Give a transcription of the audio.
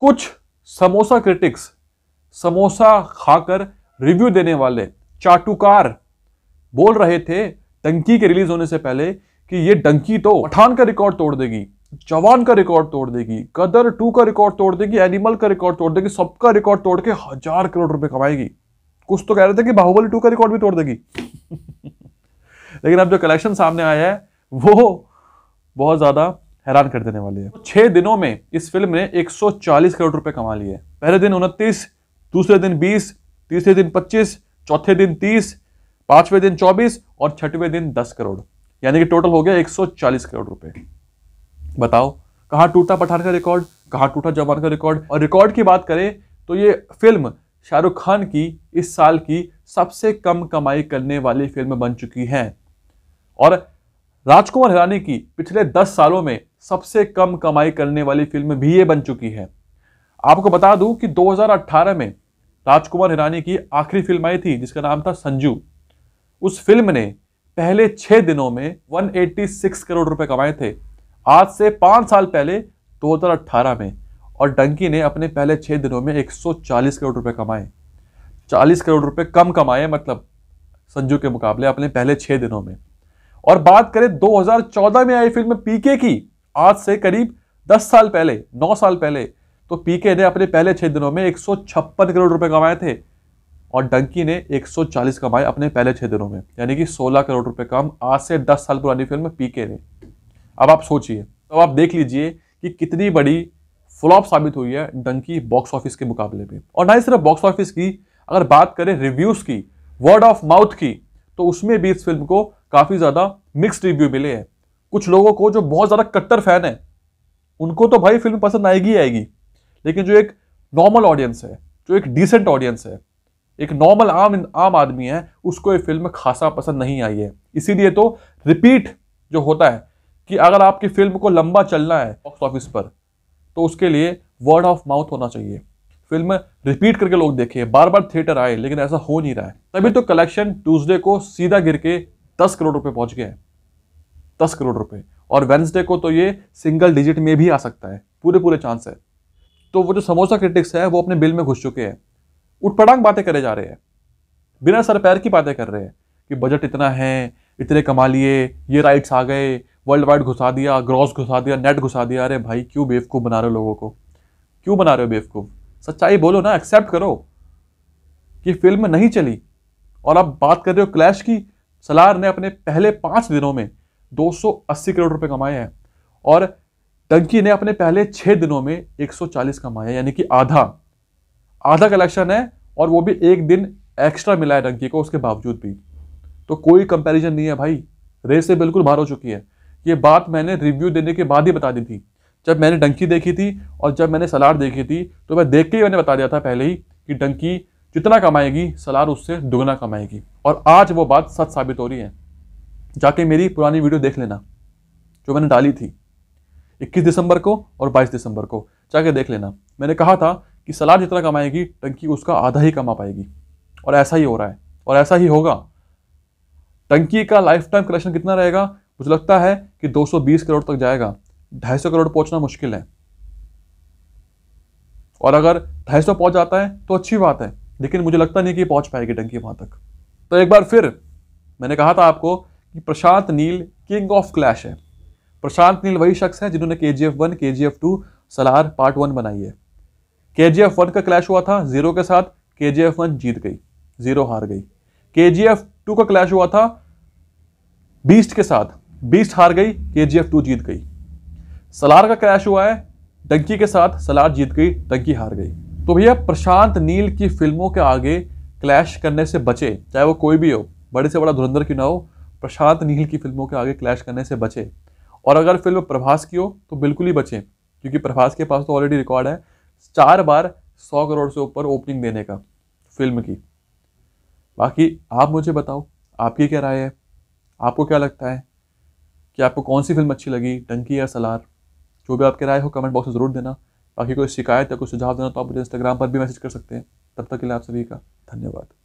कुछ समोसा क्रिटिक्स समोसा खाकर रिव्यू देने वाले चाटुकार बोल रहे थे डंकी के रिलीज होने से पहले कि ये डंकी तो पठान का रिकॉर्ड तोड़ देगी जवान का रिकॉर्ड तोड़ देगी कदर टू का रिकॉर्ड तोड़ देगी एनिमल का रिकॉर्ड तोड़ देगी सबका रिकॉर्ड तोड़ के हजार करोड़ रुपए कमाएगी कुछ तो कह रहे थे कि बाहुबली टू का रिकॉर्ड भी तोड़ देगी लेकिन अब जो कलेक्शन सामने आया है वो बहुत ज्यादा हैरान कर देने वाली है छह दिनों में इस फिल्म ने 140 करोड़ रुपए कमा लिए पहले दिन उनतीस दूसरे दिन बीस तीसरे दिन पच्चीस चौथे दिन तीस पांचवें दिन चौबीस और छठवें दिन दस करोड़ यानी कि टोटल हो गया चालीस करोड़ रुपए बताओ कहाँ टूटा पठान का रिकॉर्ड कहाँ टूटा जवान का रिकॉर्ड और रिकॉर्ड की बात करें तो ये फिल्म शाहरुख खान की इस साल की सबसे कम कमाई करने वाली फिल्म बन चुकी है और राजकुमार हिरानी की पिछले दस सालों में सबसे कम कमाई करने वाली फिल्म भी ये बन चुकी है आपको बता दूं कि 2018 में राजकुमार हिरानी की आखिरी फिल्म आई थी जिसका नाम था संजू उस फिल्म ने पहले छः दिनों में 186 करोड़ रुपए कमाए थे आज से पाँच साल पहले 2018 में और डंकी ने अपने पहले छः दिनों में 140 करोड़ रुपए कमाए 40 करोड़ रुपए कम कमाए मतलब संजू के मुकाबले अपने पहले छः दिनों में और बात करें 2014 में आई फिल्म पीके की आज से करीब 10 साल पहले 9 साल पहले तो पीके ने अपने पहले छह दिनों में एक करोड़ रुपए कमाए थे और डंकी ने 140 कमाए अपने पहले छह दिनों में यानी कि 16 करोड़ रुपए कम आज से 10 साल पुरानी फिल्म पीके ने अब आप सोचिए तो आप देख लीजिए कि कितनी बड़ी फ्लॉप साबित हुई है डंकी बॉक्स ऑफिस के मुकाबले में और ना ही सिर्फ बॉक्स ऑफिस की अगर बात करें रिव्यूज़ की वर्ड ऑफ माउथ की तो उसमें भी इस फिल्म को काफ़ी ज़्यादा मिक्सड रिव्यू मिले हैं कुछ लोगों को जो बहुत ज़्यादा कट्टर फैन है उनको तो भाई फिल्म पसंद आएगी आएगी लेकिन जो एक नॉर्मल ऑडियंस है जो एक डिसेंट ऑडियंस है एक नॉर्मल आम आम आदमी है उसको ये फिल्म खासा पसंद नहीं आई है इसीलिए तो रिपीट जो होता है कि अगर आपकी फिल्म को लंबा चलना है बॉक्स ऑफिस पर तो उसके लिए वर्ड ऑफ माउथ होना चाहिए फिल्म रिपीट करके लोग देखें बार बार थिएटर आए लेकिन ऐसा हो नहीं रहा है तभी तो कलेक्शन ट्यूजडे को सीधा गिर के दस करोड़ रुपए पहुंच गए हैं दस करोड़ रुपए और वेंसडे को तो ये सिंगल डिजिट में भी आ सकता है पूरे पूरे चांस है तो वो जो समोसा क्रिटिक्स है वो अपने बिल में घुस चुके हैं उठपटांग बातें करे जा रहे हैं बिना सर पैर की बातें कर रहे हैं कि बजट इतना है इतने कमा लिए ये राइट्स आ गए वर्ल्ड वाइड घुसा दिया ग्रॉस घुसा दिया नेट घुसा दिया अरे भाई क्यों बेवकूफ़ बना रहे हो लोगों को क्यों बना रहे हो बेवकूफ़ सच्चाई बोलो ना एक्सेप्ट करो कि फिल्म नहीं चली और आप बात कर रहे हो क्लैश की सलार ने अपने पहले पाँच दिनों में 280 करोड़ रुपए कमाए हैं और टंकी ने अपने पहले छह दिनों में 140 कमाए यानी कि आधा आधा कलेक्शन है और वो भी एक दिन एक्स्ट्रा मिला है टंकी को उसके बावजूद भी तो कोई कंपैरिजन नहीं है भाई रेस से बिल्कुल बाहर हो चुकी है ये बात मैंने रिव्यू देने के बाद ही बता दी थी जब मैंने डंकी देखी थी और जब मैंने सलार देखी थी तो मैं देख के ही मैंने बता दिया था पहले ही कि डंकी जितना कमाएगी सलार उससे दुगना कमाएगी और आज वो बात सच साबित हो रही है जाके मेरी पुरानी वीडियो देख लेना जो मैंने डाली थी 21 दिसंबर को और 22 दिसंबर को जाके देख लेना मैंने कहा था कि सलाद जितना कमाएगी टंकी उसका आधा ही कमा पाएगी और ऐसा ही हो रहा है और ऐसा ही होगा टंकी का लाइफ टाइम कलेक्शन कितना रहेगा मुझे लगता है कि 220 करोड़ तक जाएगा 250 करोड़ पहुंचना मुश्किल है और अगर 250 पहुंच जाता है तो अच्छी बात है लेकिन मुझे लगता नहीं कि पहुंच पाएगी टंकी वहां तक तो एक बार फिर मैंने कहा था आपको कि Prashanth Neel king of clash है प्रशांत नील वही शख्स है जिन्होंने के G F one K G F two Salaar part one बनाई है के जी एफ वन का क्लैश हुआ था जीरो के साथ के जी एफ वन जीत गई जीरो हार गई के जी एफ टू का क्लैश हुआ था बीस्ट के साथ बीस्ट हार गई के जी एफ टू जीत गई सलार का क्लैश हुआ है डंकी के साथ सलार जीत गई डंकी हार गई तो भैया प्रशांत नील की फिल्मों के आगे क्लैश करने से बचे चाहे वो कोई भी हो बड़े से बड़ा धुरंधर क्यों ना हो प्रशांत नील की फिल्मों के आगे क्लैश करने से बचें और अगर फिल्म प्रभास की हो तो बिल्कुल ही बचें क्योंकि प्रभास के पास तो ऑलरेडी रिकॉर्ड है चार बार सौ करोड़ से ऊपर ओपनिंग देने का फिल्म की बाकी आप मुझे बताओ आपकी क्या राय है आपको क्या लगता है कि आपको कौन सी फिल्म अच्छी लगी टंकी या सलार जो भी आपकी राय हो कमेंट बॉक्स में ज़रूर देना बाकी कोई शिकायत या कोई सुझाव देना तो आप मुझे इंस्टाग्राम पर भी मैसेज कर सकते हैं तब तक के लिए आप सभी का धन्यवाद